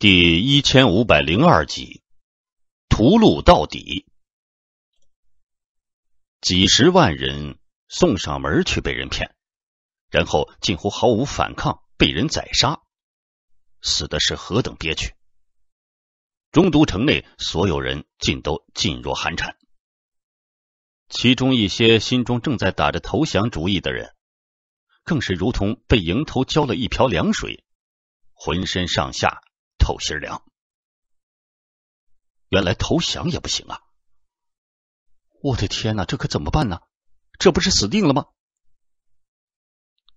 第一千五百零二集，屠戮到底，几十万人送上门去被人骗，然后近乎毫无反抗被人宰杀，死的是何等憋屈！中都城内所有人尽都噤若寒蝉，其中一些心中正在打着投降主意的人，更是如同被迎头浇了一瓢凉水，浑身上下。透心凉，原来投降也不行啊！我的天哪，这可怎么办呢？这不是死定了吗？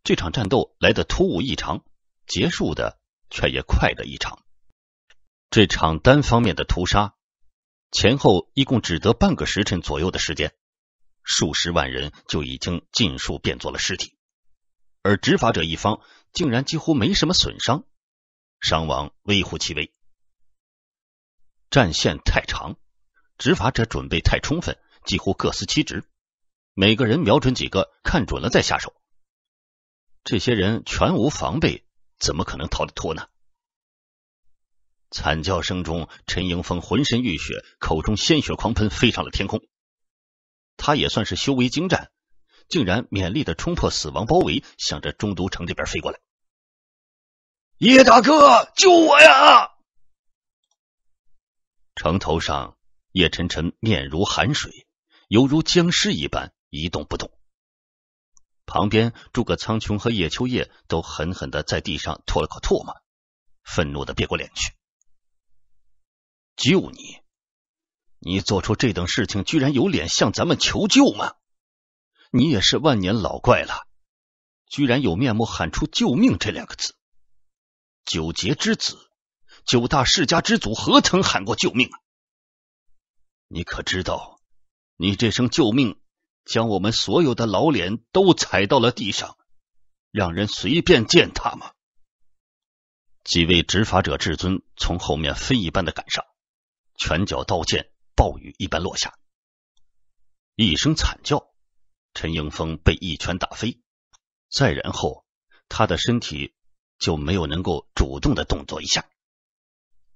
这场战斗来的突兀异常，结束的却也快得异常。这场单方面的屠杀，前后一共只得半个时辰左右的时间，数十万人就已经尽数变作了尸体，而执法者一方竟然几乎没什么损伤。伤亡微乎其微，战线太长，执法者准备太充分，几乎各司其职，每个人瞄准几个，看准了再下手。这些人全无防备，怎么可能逃得脱呢？惨叫声中，陈迎风浑身浴血，口中鲜血狂喷，飞上了天空。他也算是修为精湛，竟然勉力的冲破死亡包围，向着中都城这边飞过来。叶大哥，救我呀！城头上，叶沉沉面如寒水，犹如僵尸一般一动不动。旁边诸葛苍穹和叶秋叶都狠狠的在地上吐了口唾沫，愤怒的别过脸去。救你？你做出这等事情，居然有脸向咱们求救吗？你也是万年老怪了，居然有面目喊出“救命”这两个字！九劫之子，九大世家之祖，何曾喊过救命？啊？你可知道，你这声救命，将我们所有的老脸都踩到了地上，让人随便践踏吗？几位执法者至尊从后面飞一般的赶上，拳脚刀剑暴雨一般落下。一声惨叫，陈英峰被一拳打飞，再然后，他的身体。就没有能够主动的动作一下。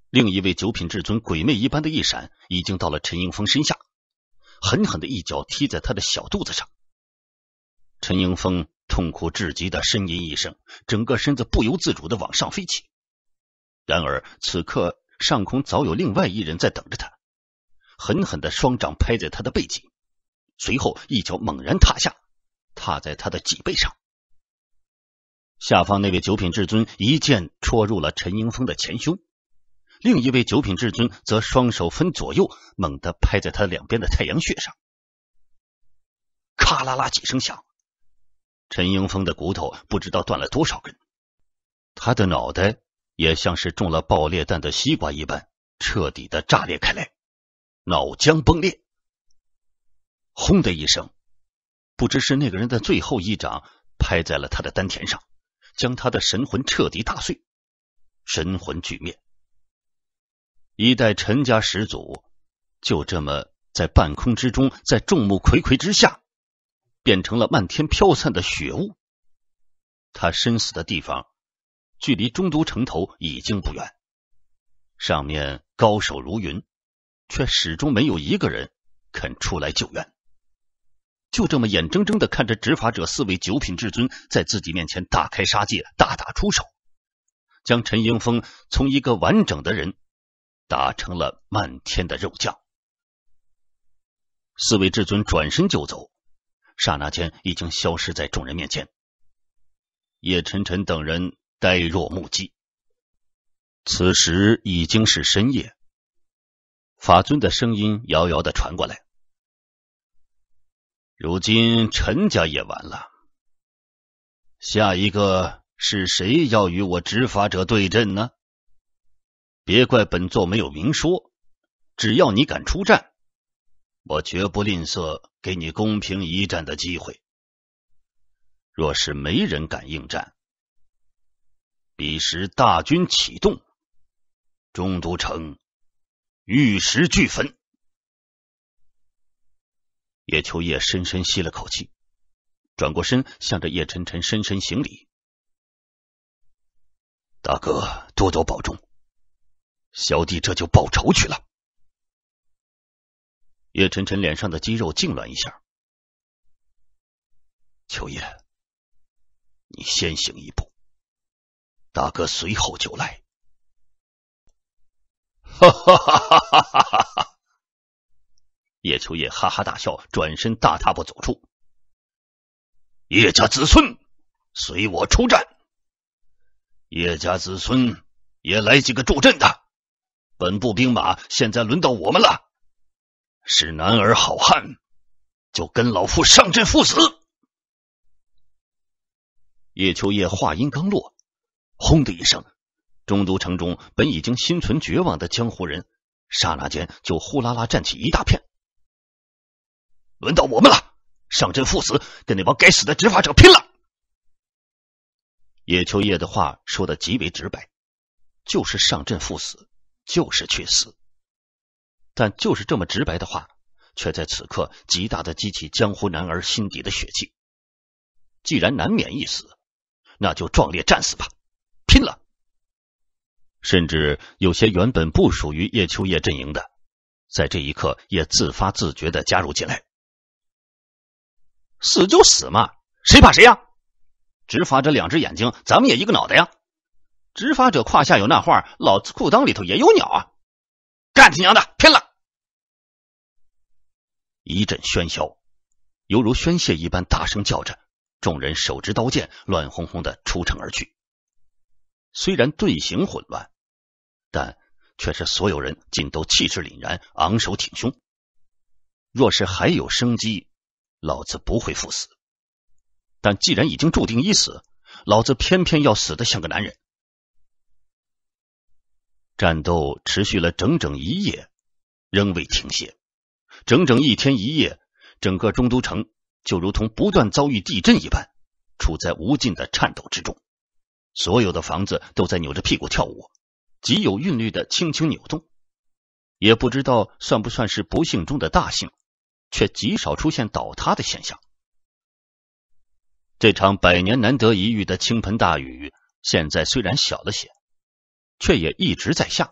另一位九品至尊鬼魅一般的一闪，已经到了陈英峰身下，狠狠的一脚踢在他的小肚子上。陈英峰痛苦至极的呻吟一声，整个身子不由自主的往上飞起。然而此刻上空早有另外一人在等着他，狠狠的双掌拍在他的背脊，随后一脚猛然踏下，踏在他的脊背上。下方那位九品至尊一剑戳入了陈英峰的前胸，另一位九品至尊则双手分左右，猛地拍在他两边的太阳穴上，咔啦啦几声响，陈英峰的骨头不知道断了多少根，他的脑袋也像是中了爆裂弹的西瓜一般，彻底的炸裂开来，脑浆崩裂，轰的一声，不知是那个人的最后一掌拍在了他的丹田上。将他的神魂彻底打碎，神魂俱灭。一代陈家始祖就这么在半空之中，在众目睽睽之下，变成了漫天飘散的血雾。他身死的地方，距离中都城头已经不远。上面高手如云，却始终没有一个人肯出来救援。就这么眼睁睁的看着执法者四位九品至尊在自己面前大开杀戒、大打出手，将陈英峰从一个完整的人打成了漫天的肉酱。四位至尊转身就走，刹那间已经消失在众人面前。叶晨晨等人呆若木鸡。此时已经是深夜，法尊的声音遥遥的传过来。如今陈家也完了，下一个是谁要与我执法者对阵呢？别怪本座没有明说，只要你敢出战，我绝不吝啬给你公平一战的机会。若是没人敢应战，彼时大军启动，中都城玉石俱焚。叶秋叶深深吸了口气，转过身，向着叶晨晨深深行礼：“大哥，多多保重，小弟这就报仇去了。”叶晨晨脸上的肌肉痉挛一下。秋叶，你先行一步，大哥随后就来。哈，哈哈哈哈哈！哈。叶秋叶哈哈大笑，转身大踏步走出。叶家子孙，随我出战！叶家子孙也来几个助阵的。本部兵马现在轮到我们了，是男儿好汉，就跟老夫上阵赴死！叶秋叶话音刚落，轰的一声，中都城中本已经心存绝望的江湖人，刹那间就呼啦啦站起一大片。轮到我们了，上阵赴死，跟那帮该死的执法者拼了！叶秋叶的话说的极为直白，就是上阵赴死，就是去死。但就是这么直白的话，却在此刻极大的激起江湖男儿心底的血气。既然难免一死，那就壮烈战死吧，拼了！甚至有些原本不属于叶秋叶阵营的，在这一刻也自发自觉的加入进来。死就死嘛，谁怕谁呀？执法者两只眼睛，咱们也一个脑袋呀。执法者胯下有那画，老子裤裆里头也有鸟啊！干他娘的，拼了！一阵喧嚣，犹如宣泄一般，大声叫着。众人手执刀剑，乱哄哄的出城而去。虽然队形混乱，但却是所有人竟都气势凛然，昂首挺胸。若是还有生机。老子不会赴死，但既然已经注定已死，老子偏偏要死的像个男人。战斗持续了整整一夜，仍未停歇。整整一天一夜，整个中都城就如同不断遭遇地震一般，处在无尽的颤抖之中。所有的房子都在扭着屁股跳舞，极有韵律的轻轻扭动。也不知道算不算是不幸中的大幸。却极少出现倒塌的现象。这场百年难得一遇的倾盆大雨，现在虽然小了些，却也一直在下，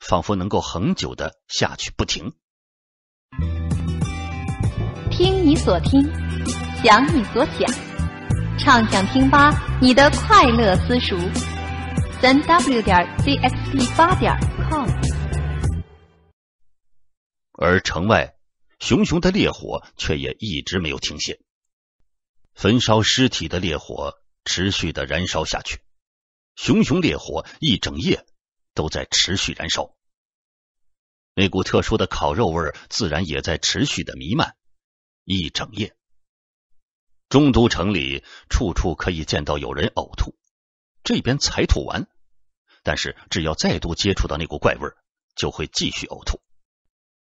仿佛能够恒久的下去不停。听你所听，想你所想，畅想听吧，你的快乐私塾，三 w 点 c x p 八点 com。而城外。熊熊的烈火却也一直没有停歇，焚烧尸体的烈火持续的燃烧下去，熊熊烈火一整夜都在持续燃烧。那股特殊的烤肉味自然也在持续的弥漫，一整夜。中都城里处处可以见到有人呕吐，这边才吐完，但是只要再度接触到那股怪味，就会继续呕吐。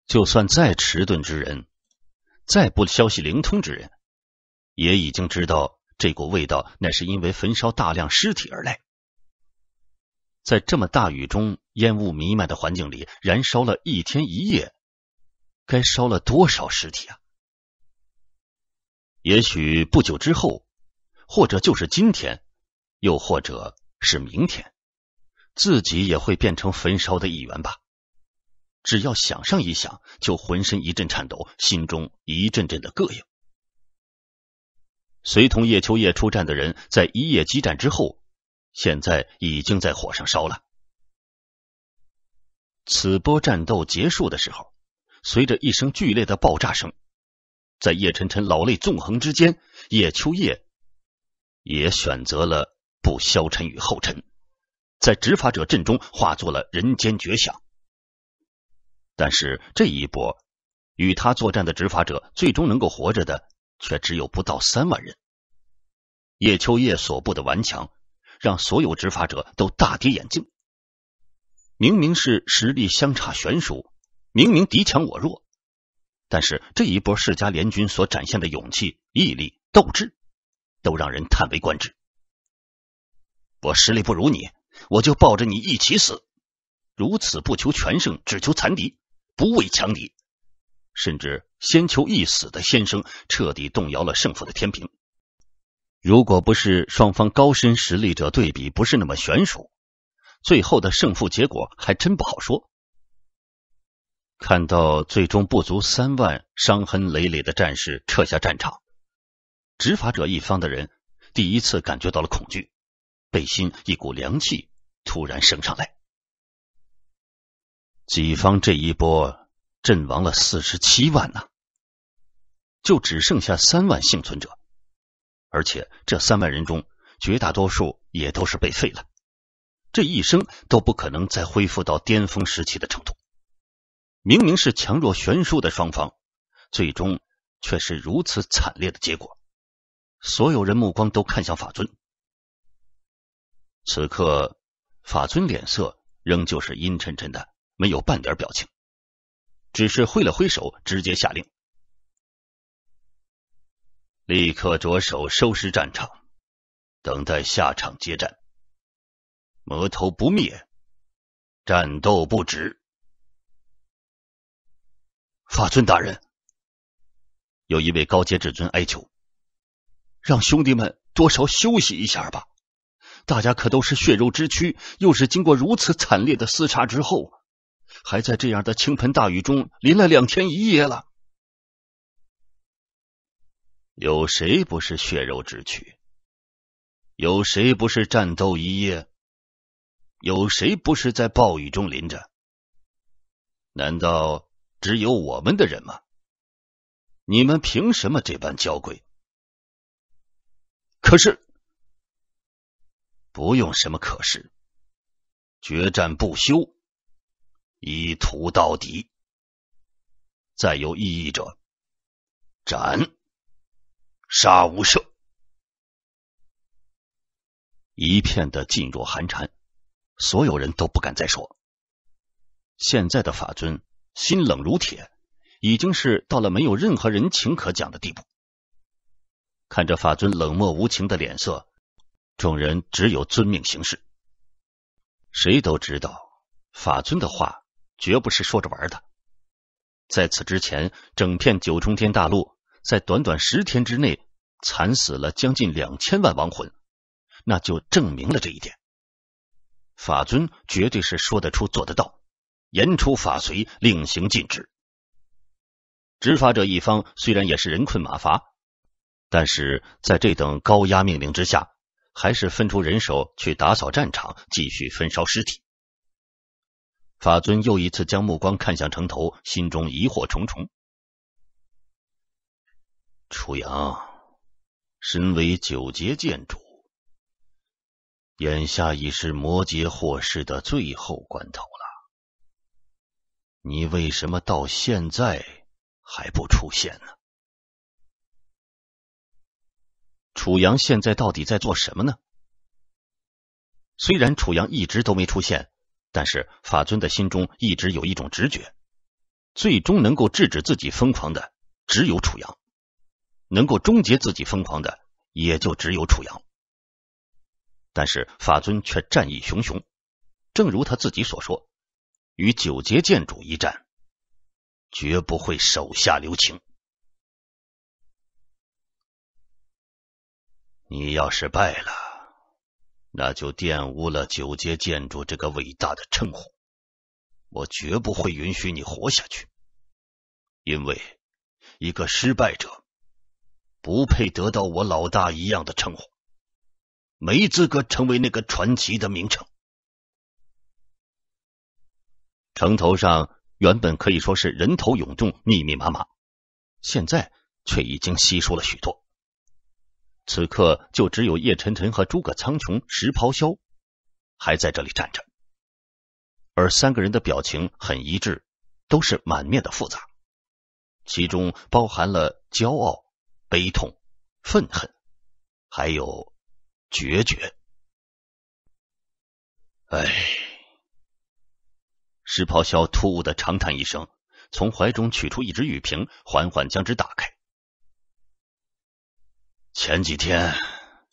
就算再迟钝之人，再不消息灵通之人，也已经知道这股味道乃是因为焚烧大量尸体而来。在这么大雨中、烟雾弥漫的环境里，燃烧了一天一夜，该烧了多少尸体啊？也许不久之后，或者就是今天，又或者是明天，自己也会变成焚烧的一员吧。只要想上一想，就浑身一阵颤抖，心中一阵阵的膈应。随同叶秋叶出战的人，在一夜激战之后，现在已经在火上烧了。此波战斗结束的时候，随着一声剧烈的爆炸声，在叶晨晨老泪纵横之间，叶秋叶也选择了不消沉与后尘，在执法者阵中化作了人间绝响。但是这一波与他作战的执法者，最终能够活着的却只有不到三万人。叶秋叶所部的顽强，让所有执法者都大跌眼镜。明明是实力相差悬殊，明明敌强我弱，但是这一波世家联军所展现的勇气、毅力、斗志，都让人叹为观止。我实力不如你，我就抱着你一起死。如此不求全胜，只求残敌。不畏强敌，甚至先求一死的先生，彻底动摇了胜负的天平。如果不是双方高深实力者对比不是那么悬殊，最后的胜负结果还真不好说。看到最终不足三万、伤痕累累的战士撤下战场，执法者一方的人第一次感觉到了恐惧，背心一股凉气突然升上来。己方这一波阵亡了四十七万呐，就只剩下三万幸存者，而且这三万人中绝大多数也都是被废了，这一生都不可能再恢复到巅峰时期的程度。明明是强弱悬殊的双方，最终却是如此惨烈的结果。所有人目光都看向法尊，此刻法尊脸色仍旧是阴沉沉的。没有半点表情，只是挥了挥手，直接下令：“立刻着手收拾战场，等待下场接战。魔头不灭，战斗不止。”法尊大人，有一位高阶至尊哀求：“让兄弟们多少休息一下吧，大家可都是血肉之躯，又是经过如此惨烈的厮杀之后。”还在这样的倾盆大雨中淋了两天一夜了，有谁不是血肉之躯？有谁不是战斗一夜？有谁不是在暴雨中淋着？难道只有我们的人吗？你们凭什么这般娇贵？可是，不用什么可是，决战不休。一屠到底，再有异议者，斩，杀无赦。一片的噤若寒蝉，所有人都不敢再说。现在的法尊心冷如铁，已经是到了没有任何人情可讲的地步。看着法尊冷漠无情的脸色，众人只有遵命行事。谁都知道法尊的话。绝不是说着玩的。在此之前，整片九重天大陆在短短十天之内惨死了将近两千万亡魂，那就证明了这一点。法尊绝对是说得出、做得到，言出法随，令行禁止。执法者一方虽然也是人困马乏，但是在这等高压命令之下，还是分出人手去打扫战场，继续焚烧尸体。法尊又一次将目光看向城头，心中疑惑重重。楚阳，身为九劫剑主，眼下已是魔劫祸世的最后关头了，你为什么到现在还不出现呢？楚阳现在到底在做什么呢？虽然楚阳一直都没出现。但是法尊的心中一直有一种直觉，最终能够制止自己疯狂的只有楚阳，能够终结自己疯狂的也就只有楚阳。但是法尊却战意熊熊，正如他自己所说，与九阶剑主一战，绝不会手下留情。你要是败了，那就玷污了九阶建筑这个伟大的称呼，我绝不会允许你活下去，因为一个失败者不配得到我老大一样的称呼，没资格成为那个传奇的名称。城头上原本可以说是人头涌动、密密麻麻，现在却已经稀疏了许多。此刻就只有叶晨晨和诸葛苍穹、石咆哮还在这里站着，而三个人的表情很一致，都是满面的复杂，其中包含了骄傲、悲痛、愤恨，还有决绝。哎，石咆哮突兀的长叹一声，从怀中取出一只玉瓶，缓缓将之打开。前几天，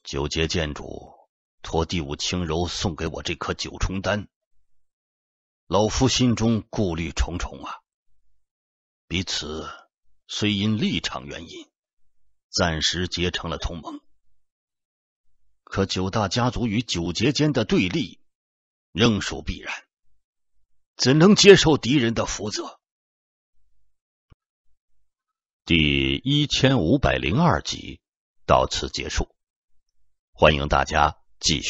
九阶剑主托第五轻柔送给我这颗九重丹，老夫心中顾虑重重啊。彼此虽因立场原因暂时结成了同盟，可九大家族与九阶间的对立仍属必然，怎能接受敌人的福泽？第一千五百零二集。到此结束，欢迎大家继续。